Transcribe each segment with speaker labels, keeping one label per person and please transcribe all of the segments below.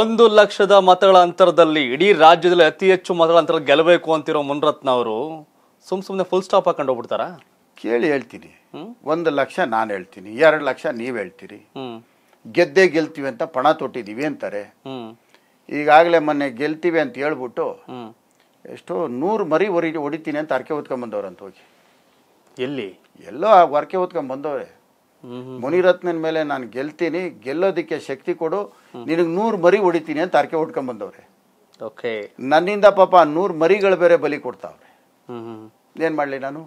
Speaker 1: ಒಂದು ಲಕ್ಷದ ಮತಗಳ ಅಂತರದಲ್ಲಿ ಇಡೀ ರಾಜ್ಯದಲ್ಲಿ ಅತಿ ಹೆಚ್ಚು ಮತಗಳ ಅಂತರ ಗೆಲ್ಲಬೇಕು ಅಂತಿರೋ ಮುನ್ರತ್ನ ಅವರು ಸುಮ್ ಸುಮ್ಮನೆ ಫುಲ್ ಸ್ಟಾಪ್ ಹಾಕೊಂಡು ಹೋಗ್ಬಿಡ್ತಾರ ಕೇಳಿ ಹೇಳ್ತೀನಿ ಒಂದು
Speaker 2: ಲಕ್ಷ ನಾನು ಹೇಳ್ತೀನಿ ಎರಡು ಲಕ್ಷ ನೀವು ಹೇಳ್ತೀರಿ ಗೆದ್ದೆ ಗೆಲ್ತೀವಿ ಅಂತ ಪಣ ತೊಟ್ಟಿದೀವಿ ಅಂತಾರೆ ಈಗಾಗಲೇ ಮೊನ್ನೆ ಗೆಲ್ತೀವಿ ಅಂತ ಹೇಳ್ಬಿಟ್ಟು ಎಷ್ಟೋ ನೂರು ಮರಿ ಹೊರಿ ಹೊಡಿತೀನಿ ಅಂತ ಅರ್ಕೆ ಹೊತ್ಕೊಂಬಂದವ್ರು ಅಂತ ಹೋಗಿ ಎಲ್ಲಿ ಎಲ್ಲೋ ಆ ಹೊರ್ಕೆ ಹೊತ್ಕೊಂಬಂದವ್ರೆ ಮುನಿರತ್ನ ಮೇಲೆ ನಾನು ಗೆಲ್ತೀನಿ ಗೆಲ್ಲೋದಿಕ್ಕೆ ಶಕ್ತಿ ಕೊಡು ನಿನಗೆ ನೂರು ಮರಿ ಹೊಡಿತೀನಿ ಅಂತ ಆರ್ಕೆ ಹೊಡ್ಕೊಂಡ್ ಬಂದವ್ರೆ ಓಕೆ ನನ್ನಿಂದ ಪಾಪ ನೂರು ಮರಿಗಳು ಬೇರೆ ಬಲಿ ಕೊಡ್ತಾವ್ರೆ ಏನ್ ಮಾಡ್ಲಿ ನಾನು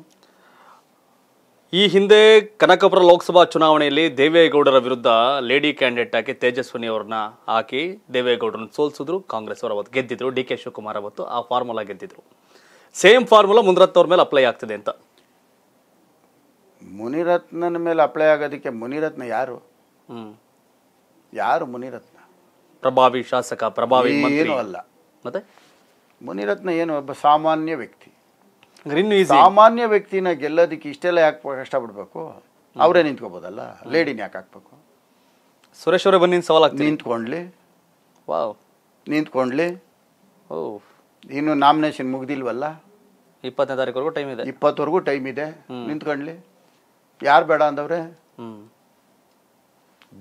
Speaker 1: ಈ ಹಿಂದೆ ಕನಕಪುರ ಲೋಕಸಭಾ ಚುನಾವಣೆಯಲ್ಲಿ ದೇವೇಗೌಡರ ವಿರುದ್ಧ ಲೇಡಿ ಕ್ಯಾಂಡಿಡೇಟ್ ಆಗಿ ತೇಜಸ್ವಿನಿ ಅವ್ರನ್ನ ಹಾಕಿ ದೇವೇಗೌಡರನ್ನ ಸೋಲ್ಸಿದ್ರು ಕಾಂಗ್ರೆಸ್ ಅವರ ಅವತ್ತು ಗೆದ್ದಿದ್ರು ಡಿ ಕೆ ಶಿವಕುಮಾರ್ ಅವತ್ತು ಆ ಫಾರ್ಮುಲಾ ಗೆದ್ದಿದ್ರು ಸೇಮ್ ಫಾರ್ಮುಲಾ ಮುಂದ್ರತ್ ಮೇಲೆ ಅಪ್ಲೈ ಆಗ್ತಿದೆ ಅಂತ
Speaker 2: ಮುನಿರತ್ನನ ಮೇಲೆ ಅಪ್ಲೈ ಆಗೋದಕ್ಕೆ ಮುನಿರತ್ನ ಯಾರು ಯಾರು ಮುನಿರತ್ನ
Speaker 1: ಪ್ರಭಾವಿ ಶಾಸಕ ಪ್ರಭಾವಿ ಏನು ಅಲ್ಲ ಮತ್ತೆ ಮುನಿರತ್ನ
Speaker 2: ಏನು ಒಬ್ಬ ಸಾಮಾನ್ಯ
Speaker 1: ವ್ಯಕ್ತಿ ಸಾಮಾನ್ಯ
Speaker 2: ವ್ಯಕ್ತಿನ ಗೆಲ್ಲೋದಕ್ಕೆ ಇಷ್ಟೆಲ್ಲ ಯಾಕೆ ಕಷ್ಟಪಡ್ಬೇಕು ಅವರೇ ನಿಂತ್ಕೋಬೋದಲ್ಲ ಲೇಡಿನ ಯಾಕೆ ಹಾಕ್ಬೇಕು
Speaker 1: ಸುರೇಶ್ ಅವರೇ ಬಂದು ಸವಾಲು ನಿಂತ್ಕೊಂಡ್ಲಿ
Speaker 2: ವಾವ್ ನಿಂತ್ಕೊಂಡ್ಲಿ ಓಹ್ ಇನ್ನು ನಾಮಿನೇಷನ್ ಮುಗ್ದಿಲ್ವಲ್ಲ
Speaker 1: ಇಪ್ಪತ್ತನೇ ತಾರೀಕು ಟೈಮ್ ಇದೆ ಇಪ್ಪತ್ತವರೆಗೂ ಟೈಮ್
Speaker 2: ಇದೆ ನಿಂತ್ಕೊಂಡ್ಲಿ ಯಾರು ಬೇಡ ಅಂದವ್ರೆ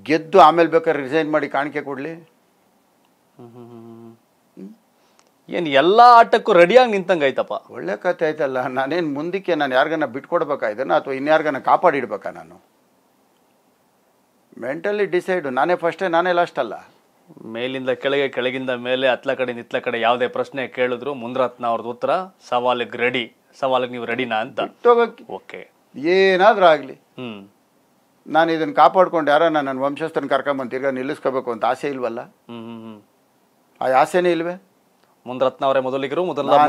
Speaker 2: ಗೆದ್ದು ಆಮೇಲೆ ಬೇಕಾದ್ರೆ ರಿಸೈನ್ ಮಾಡಿ ಕಾಣಿಕೆ ಕೊಡಲಿ ಏನು ಎಲ್ಲ ಆಟಕ್ಕೂ ರೆಡಿಯಾಗಿ ಆಯ್ತಪ್ಪ ಒಳ್ಳೆ ಕತೆ ಆಯ್ತಲ್ಲ ನಾನೇನು ಮುಂದಕ್ಕೆ ನಾನು ಯಾರಿಗನ್ನ ಬಿಟ್ಕೊಡ್ಬೇಕಾಯ್ತಾನ ಅಥವಾ ಇನ್ಯಾರಿಗನ್ನ ಕಾಪಾಡಿಡ್ಬೇಕಾ ನಾನು ಮೆಂಟಲಿ ಡಿಸೈಡು ನಾನೇ ಫಸ್ಟೇ ನಾನೇ ಲಾಸ್ಟ್ ಅಲ್ಲ
Speaker 1: ಮೇಲಿಂದ ಕೆಳಗೆ ಕೆಳಗಿಂದ ಮೇಲೆ ಅತ್ಲ ಕಡೆ ನಿತ್ಲ ಕಡೆ ಯಾವುದೇ ಪ್ರಶ್ನೆ ಕೇಳಿದ್ರು ಮುಂದ್ರತ್ನ ಅವ್ರದ್ದು ಉತ್ತರ ಸವಾಲಿಗೆ ರೆಡಿ ಸವಾಲಿಗೆ ನೀವು ರೆಡಿನಾ ಅಂತ ಓಕೆ
Speaker 2: ಏನಾದರೂ ಆಗಲಿ ನಾನು ಇದನ್ನು ಕಾಪಾಡ್ಕೊಂಡು ಯಾರ ನಾನು ನನ್ನ ವಂಶಸ್ಥನ ಕರ್ಕೊಂಬಂದು ತಿರ್ಗಾ ನಿಲ್ಲಿಸ್ಕೋಬೇಕು ಅಂತ ಆಸೆ ಇಲ್ವಲ್ಲ
Speaker 1: ಆ ಆಸೆನೇ ಇಲ್ವೇ ಮುಂದ್ರತ್ನವರೇ ಮೊದಲಿಗರು ಮೊದಲ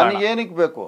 Speaker 1: ನನಗೇನಕ್ಕೆ
Speaker 2: ಬೇಕು